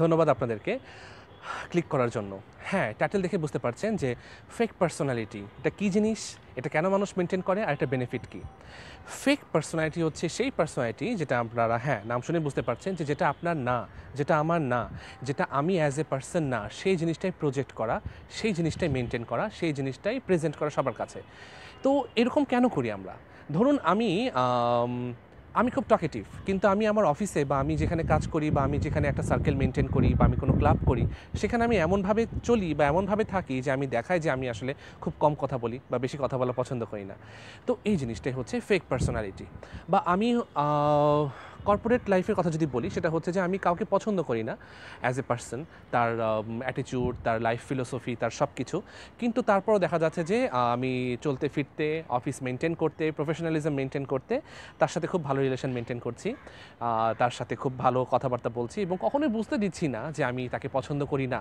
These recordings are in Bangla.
ধন্যবাদ আপনাদেরকে ক্লিক করার জন্য হ্যাঁ টাইটেল দেখে বুঝতে পারছেন যে ফেক পার্সোনালিটি এটা কী জিনিস এটা কেন মানুষ মেনটেন করে আর এটা বেনিফিট কী ফেক পার্সোনালিটি হচ্ছে সেই পার্সোনালিটি যেটা আপনারা হ্যাঁ নাম শুনে বুঝতে পারছেন যে যেটা আপনার না যেটা আমার না যেটা আমি অ্যাজ এ পার্সন না সেই জিনিসটাই প্রজেক্ট করা সেই জিনিসটাই মেনটেন করা সেই জিনিসটাই প্রেজেন্ট করা সবার কাছে তো এরকম কেন করি আমরা ধরুন আমি আমি খুব টকেটিভ কিন্তু আমি আমার অফিসে বা আমি যেখানে কাজ করি বা আমি যেখানে একটা সার্কেল মেনটেন করি বা আমি কোনো ক্লাব করি সেখানে আমি এমনভাবে চলি বা এমনভাবে থাকি যে আমি দেখাই যে আমি আসলে খুব কম কথা বলি বা বেশি কথা বলা পছন্দ করি না তো এই জিনিসটাই হচ্ছে ফেক পার্সোনালিটি বা আমি কর্পোরেট লাইফের কথা যদি বলি সেটা হচ্ছে যে আমি কাউকে পছন্দ করি না অ্যাজ এ পার্সন তার অ্যাটিচিউড তার লাইফ ফিলোসফি তার সব কিছু কিন্তু তারপরও দেখা যাচ্ছে যে আমি চলতে ফিরতে অফিস মেনটেন করতে প্রফেশনালিজম মেনটেন করতে তার সাথে খুব ভালো রিলেশন মেনটেন করছি তার সাথে খুব ভালো কথাবার্তা বলছি এবং কখনোই বুঝতে দিচ্ছি না যে আমি তাকে পছন্দ করি না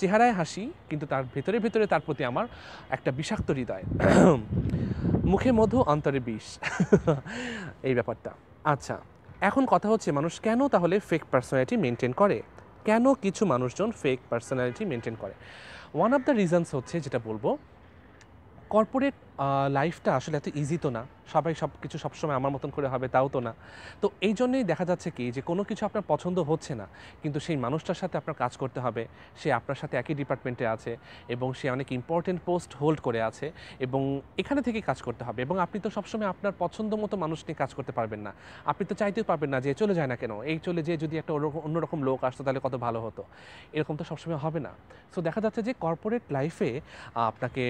চেহারায় হাসি কিন্তু তার ভেতরে ভেতরে তার প্রতি আমার একটা বিষাক্ত হৃদয় মুখে মধু অন্তরে বিষ এই ব্যাপারটা আচ্ছা এখন কথা হচ্ছে মানুষ কেন তাহলে ফেক পার্সোনালিটি মেনটেন করে কেন কিছু মানুষজন ফেক পার্সোনালিটি মেনটেন করে ওয়ান অফ দ্য রিজনস হচ্ছে যেটা বলবো কর্পোরেট লাইফটা আসলে এত ইজি তো না সবাই সব কিছু সবসময় আমার মতন করে হবে তাও তো না তো এই জন্যেই দেখা যাচ্ছে কি যে কোনো কিছু আপনার পছন্দ হচ্ছে না কিন্তু সেই মানুষটার সাথে আপনার কাজ করতে হবে সে আপনার সাথে একই ডিপার্টমেন্টে আছে এবং সে অনেক ইম্পর্টেন্ট পোস্ট হোল্ড করে আছে এবং এখানে থেকে কাজ করতে হবে এবং আপনি তো সবসময় আপনার পছন্দ মতো মানুষ নিয়ে কাজ করতে পারবেন না আপনি তো চাইতেও পারবেন না যে চলে যায় না কেন এই চলে যেয়ে যদি একটা অন্যরকম লোক আসতো তাহলে কত ভালো হতো এরকম তো সবসময় হবে না সো দেখা যাচ্ছে যে কর্পোরেট লাইফে আপনাকে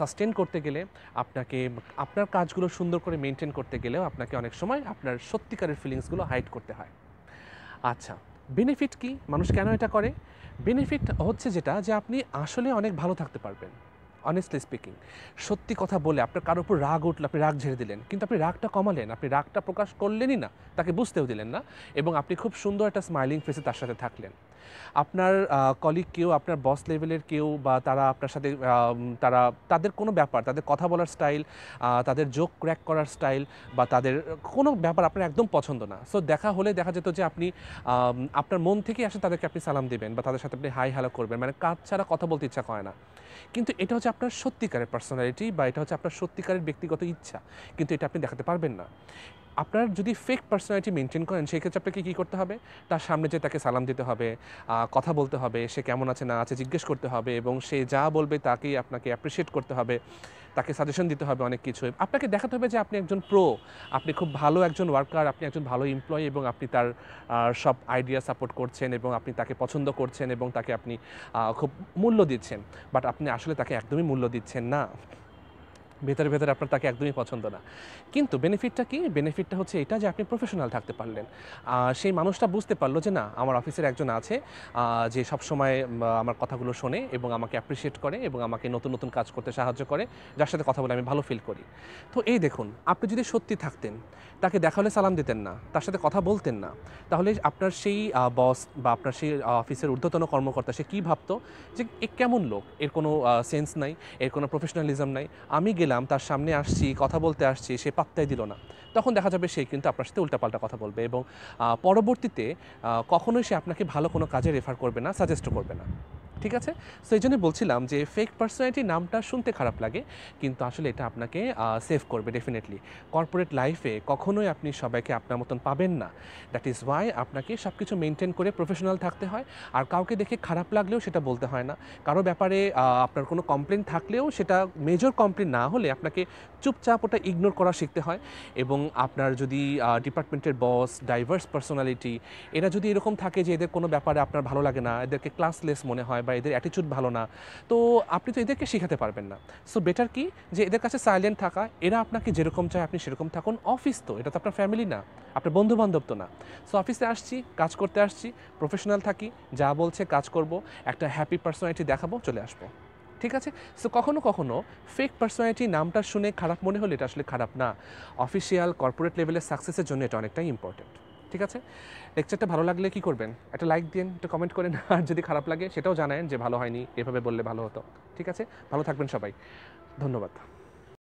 সাস্টেন করতে গেলে আপনাকে আপনার কাজগুলো সুন্দর সুন্দর করে মেনটেন করতে গেলেও আপনাকে অনেক সময় আপনার সত্যিকারের ফিলিংসগুলো হাইড করতে হয় আচ্ছা বেনিফিট কি মানুষ কেন এটা করে বেনিফিট হচ্ছে যেটা যে আপনি আসলে অনেক ভালো থাকতে পারবেন অনেস্টলি স্পিকিং সত্যি কথা বলে আপনার কারোর উপর রাগ উঠলো আপনি রাগ ঝেড়ে দিলেন কিন্তু আপনি রাগটা কমালেন আপনি রাগটা প্রকাশ করলেনই না তাকে বুঝতেও দিলেন না এবং আপনি খুব সুন্দর একটা স্মাইলিং ফেসে তার সাথে থাকলেন আপনার কলিগ কেউ আপনার বস লেভেলের কেউ বা তারা আপনার সাথে তারা তাদের কোনো ব্যাপার তাদের কথা বলার স্টাইল তাদের জোক ক্র্যাক করার স্টাইল বা তাদের কোনো ব্যাপার আপনার একদম পছন্দ না সো দেখা হলে দেখা যেত যে আপনি আপনার মন থেকে আসে তাদেরকে আপনি সালাম দেবেন বা তাদের সাথে আপনি হাই হ্যালো করবেন মানে কাজ ছাড়া কথা বলতে ইচ্ছা করে না কিন্তু এটা হচ্ছে আপনার সত্যিকারের পার্সোনালিটি বা এটা হচ্ছে আপনার সত্যিকারের ব্যক্তিগত ইচ্ছা কিন্তু এটা আপনি দেখাতে পারবেন না আপনার যদি ফেক পার্সোনালিটি মেনটেন করেন সেক্ষেত্রে আপনাকে কী করতে হবে তার সামনে যে তাকে সালাম দিতে হবে কথা বলতে হবে সে কেমন আছে না আছে জিজ্ঞেস করতে হবে এবং সে যা বলবে তাকেই আপনাকে অ্যাপ্রিসিয়েট করতে হবে তাকে সাজেশন দিতে হবে অনেক কিছু আপনাকে দেখাতে হবে যে আপনি একজন প্রো আপনি খুব ভালো একজন ওয়ার্কার আপনি একজন ভালো এমপ্লয়ি এবং আপনি তার সব আইডিয়া সাপোর্ট করছেন এবং আপনি তাকে পছন্দ করছেন এবং তাকে আপনি খুব মূল্য দিচ্ছেন বাট আপনি আসলে তাকে একদমই মূল্য দিচ্ছেন না ভেতরে ভেতরে আপনার তাকে একদমই পছন্দ না কিন্তু বেনিফিটটা কি বেনিফিটটা হচ্ছে এটা যে আপনি প্রফেশনাল থাকতে পারলেন সেই মানুষটা বুঝতে পারলো যে না আমার অফিসের একজন আছে যে সবসময় আমার কথাগুলো শোনে এবং আমাকে অ্যাপ্রিসিয়েট করে এবং আমাকে নতুন নতুন কাজ করতে সাহায্য করে যার সাথে কথা বলে আমি ভালো ফিল করি তো এই দেখুন আপনি যদি সত্যি থাকতেন তাকে দেখা হলে সালাম দিতেন না তার সাথে কথা বলতেন না তাহলে আপনার সেই বস বা আপনার সেই অফিসের ঊর্ধ্বতন কর্মকর্তা সে কী ভাবতো যে এ কেমন লোক এর কোনো সেন্স নাই এর কোনো প্রফেশনালিজম নাই আমি গেলাম তার সামনে আসছি কথা বলতে আসছি সে পাত্তাই দিল না তখন দেখা যাবে সে কিন্তু আপনার সাথে উল্টাপাল্টা কথা বলবে এবং পরবর্তীতে কখনোই সে আপনাকে ভালো কোনো কাজে রেফার করবে না সাজেস্ট করবে না ঠিক আছে সো এই জন্য বলছিলাম যে ফেক পার্সোনালিটি নামটা শুনতে খারাপ লাগে কিন্তু আসলে এটা আপনাকে সেভ করবে ডেফিনেটলি কর্পোরেট লাইফে কখনোই আপনি সবাইকে আপনার মতন পাবেন না দ্যাট ইজ ওয়াই আপনাকে সব কিছু মেনটেন করে প্রফেশনাল থাকতে হয় আর কাউকে দেখে খারাপ লাগলেও সেটা বলতে হয় না কারো ব্যাপারে আপনার কোনো কমপ্লেন থাকলেও সেটা মেজর কমপ্লেন না হলে আপনাকে চুপচাপ ওটা ইগনোর করা শিখতে হয় এবং আপনার যদি ডিপার্টমেন্টের বস ডাইভার্স পার্সোনালিটি এরা যদি এরকম থাকে যে এদের কোনো ব্যাপারে আপনার ভালো লাগে না এদেরকে ক্লাসলেস মনে হয় বা এদের অ্যাটিচিউড ভালো না তো আপনি তো এদেরকে শেখাতে পারবেন না সো বেটার কি যে এদের কাছে সাইলেন্ট থাকা এরা আপনাকে যেরকম চায় আপনি সেরকম থাকুন অফিস তো এটা তো আপনার ফ্যামিলি না আপনার বন্ধু বান্ধব তো না সো অফিসে আসছি কাজ করতে আসছি প্রফেশনাল থাকি যা বলছে কাজ করব একটা হ্যাপি পার্সোনালিটি দেখাবো চলে আসবো ঠিক আছে সো কখনো কখনো ফেক পার্সোনালিটি নামটা শুনে খারাপ মনে হলে এটা আসলে খারাপ না অফিসিয়াল কর্পোরেট লেভেলের সাকসেসের জন্য এটা অনেকটাই ইম্পর্টেন্ট ঠিক আছে লেকচারটা ভালো লাগলে কি করবেন একটা লাইক দিন একটা কমেন্ট করেন আর যদি খারাপ লাগে সেটাও জানায়েন যে ভালো হয়নি এভাবে বললে ভালো হতো ঠিক আছে ভালো থাকবেন সবাই ধন্যবাদ